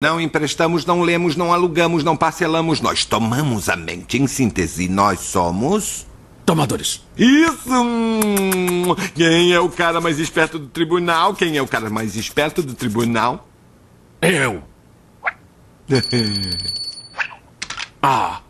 Não emprestamos, não lemos, não alugamos, não parcelamos. Nós tomamos a mente. Em síntese, nós somos. Tomadores. Isso! Hum. Quem é o cara mais esperto do tribunal? Quem é o cara mais esperto do tribunal? Eu! ah!